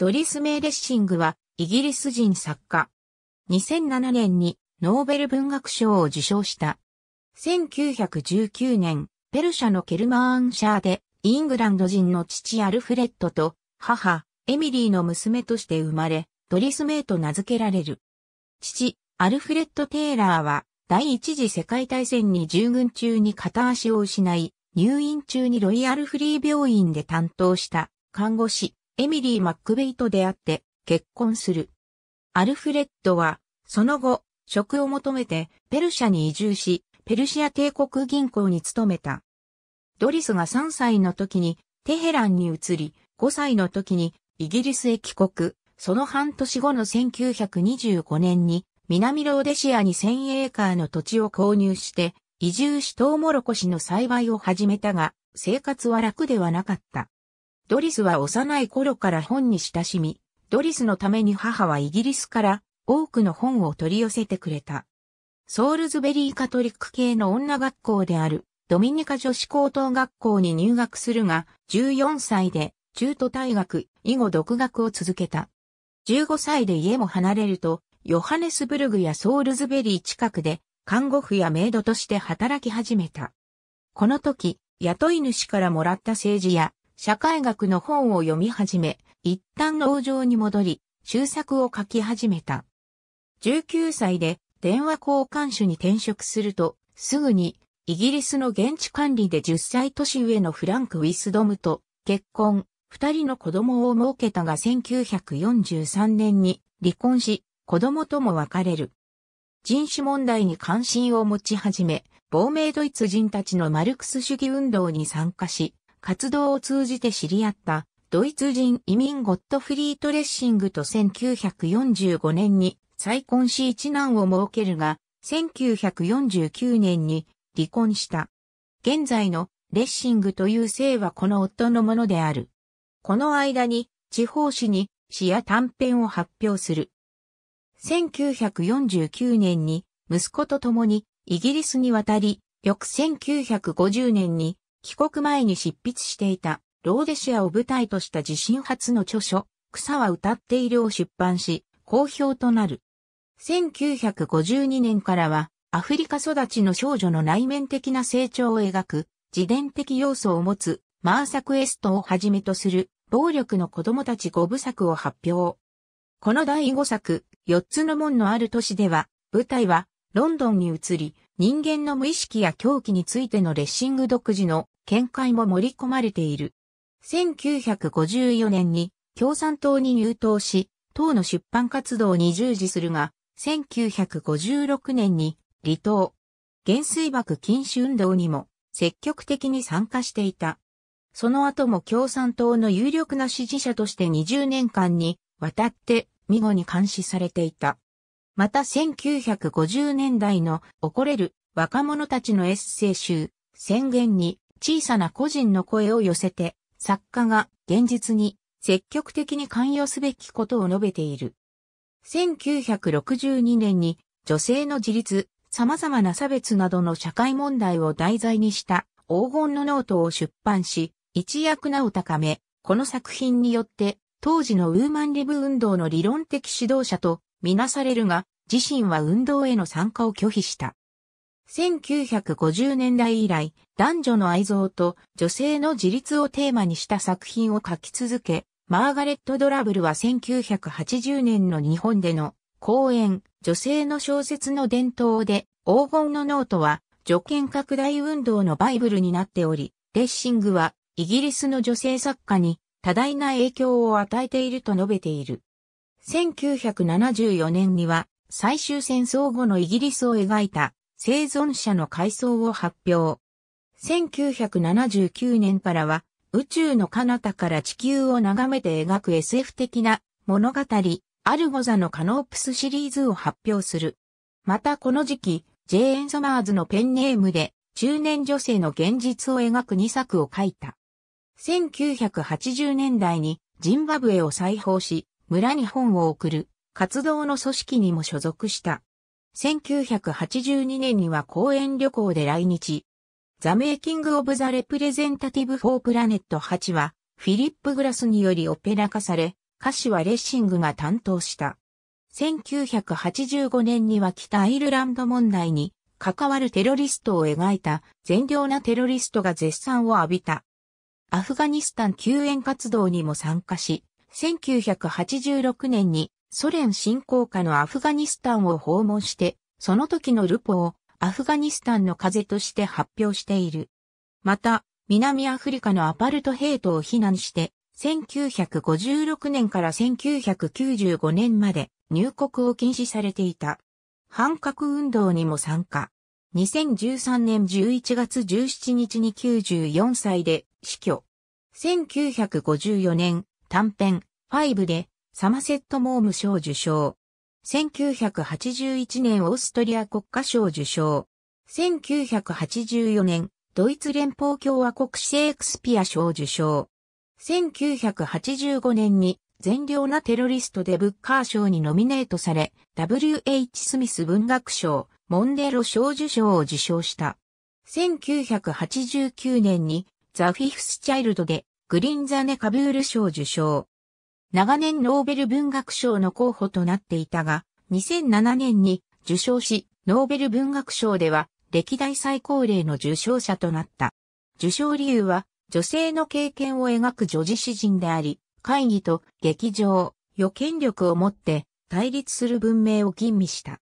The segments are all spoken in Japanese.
ドリス・メイ・レッシングは、イギリス人作家。2007年にノーベル文学賞を受賞した。1919年、ペルシャのケルマーンシャーで、イングランド人の父アルフレッドと母、エミリーの娘として生まれ、ドリス・メイと名付けられる。父、アルフレッド・テイラーは、第一次世界大戦に従軍中に片足を失い、入院中にロイヤルフリー病院で担当した看護師、エミリー・マックベイと出会って結婚する。アルフレッドは、その後、職を求めてペルシャに移住し、ペルシア帝国銀行に勤めた。ドリスが3歳の時にテヘランに移り、5歳の時にイギリスへ帰国、その半年後の1925年に南ローデシアに1000エーカーの土地を購入して移住しトウモロコシの栽培を始めたが、生活は楽ではなかった。ドリスは幼い頃から本に親しみ、ドリスのために母はイギリスから多くの本を取り寄せてくれた。ソールズベリーカトリック系の女学校であるドミニカ女子高等学校に入学するが、14歳で中途退学、以後独学を続けた。15歳で家も離れると、ヨハネスブルグやソールズベリー近くで、看護婦やメイドとして働き始めた。この時、雇い主からもらった政治や社会学の本を読み始め、一旦農場に戻り、終作を書き始めた。19歳で電話交換手に転職すると、すぐにイギリスの現地管理で10歳年上のフランク・ウィスドムと結婚、二人の子供を設けたが1943年に離婚し、子供とも別れる。人種問題に関心を持ち始め、亡命ドイツ人たちのマルクス主義運動に参加し、活動を通じて知り合ったドイツ人移民ゴットフリートレッシングと1945年に再婚し一男を設けるが、1949年に離婚した。現在のレッシングという姓はこの夫のものである。この間に地方紙に詩や短編を発表する。1949年に息子と共にイギリスに渡り、翌1950年に帰国前に執筆していた、ローデシアを舞台とした自身初の著書、草は歌っているを出版し、好評となる。1952年からは、アフリカ育ちの少女の内面的な成長を描く、自伝的要素を持つ、マーサクエストをはじめとする、暴力の子供たち5部作を発表。この第5作、4つの門のある都市では、舞台は、ロンドンに移り、人間の無意識や狂気についてのレッシング独自の見解も盛り込まれている。1954年に共産党に入党し、党の出版活動に従事するが、1956年に離党。減水爆禁止運動にも積極的に参加していた。その後も共産党の有力な支持者として20年間にわたって見後に監視されていた。また1950年代の怒れる若者たちのエッセイ集、宣言に小さな個人の声を寄せて、作家が現実に積極的に関与すべきことを述べている。1962年に女性の自立、様々な差別などの社会問題を題材にした黄金のノートを出版し、一躍名を高め、この作品によって当時のウーマンリブ運動の理論的指導者とみなされるが、自身は運動への参加を拒否した。1950年代以来、男女の愛憎と女性の自立をテーマにした作品を書き続け、マーガレット・ドラブルは1980年の日本での講演、女性の小説の伝統で、黄金のノートは、女権拡大運動のバイブルになっており、レッシングは、イギリスの女性作家に多大な影響を与えていると述べている。1974年には、最終戦争後のイギリスを描いた生存者の回想を発表。1979年からは、宇宙の彼方から地球を眺めて描く SF 的な物語、アルゴザのカノープスシリーズを発表する。またこの時期、ジェーン・ソマーズのペンネームで中年女性の現実を描く2作を書いた。1980年代にジンバブエを再訪し、村に本を送る活動の組織にも所属した。1982年には公演旅行で来日。ザ・メイキング・オブ・ザ・レプレゼンタティブ・フォー・プラネット8は、フィリップ・グラスによりオペラ化され、歌詞はレッシングが担当した。1985年には北アイルランド問題に関わるテロリストを描いた善良なテロリストが絶賛を浴びた。アフガニスタン救援活動にも参加し、1986年にソ連侵攻下のアフガニスタンを訪問して、その時のルポをアフガニスタンの風として発表している。また、南アフリカのアパルトヘイトを非難して、1956年から1995年まで入国を禁止されていた。反核運動にも参加。2013年11月17日に94歳で死去。1954年短編5でサマセット・モーム賞受賞。1981年オーストリア国家賞受賞。1984年、ドイツ連邦共和国シェイクスピア賞受賞。1985年に善良なテロリストでブッカー賞にノミネートされ、W.H. スミス文学賞、モンデロ賞受賞を受賞した。1989年にザ・フィフス・チャイルドでグリンザネ・カブール賞受賞。長年ノーベル文学賞の候補となっていたが、2007年に受賞し、ノーベル文学賞では歴代最高齢の受賞者となった。受賞理由は、女性の経験を描く女児詩人であり、会議と劇場、予見力を持って対立する文明を吟味した。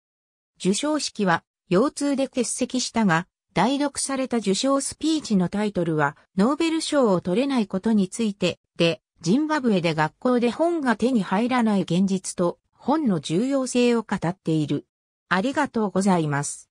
受賞式は腰痛で欠席したが、代読された受賞スピーチのタイトルは、ノーベル賞を取れないことについて、で、ジンバブエで学校で本が手に入らない現実と本の重要性を語っている。ありがとうございます。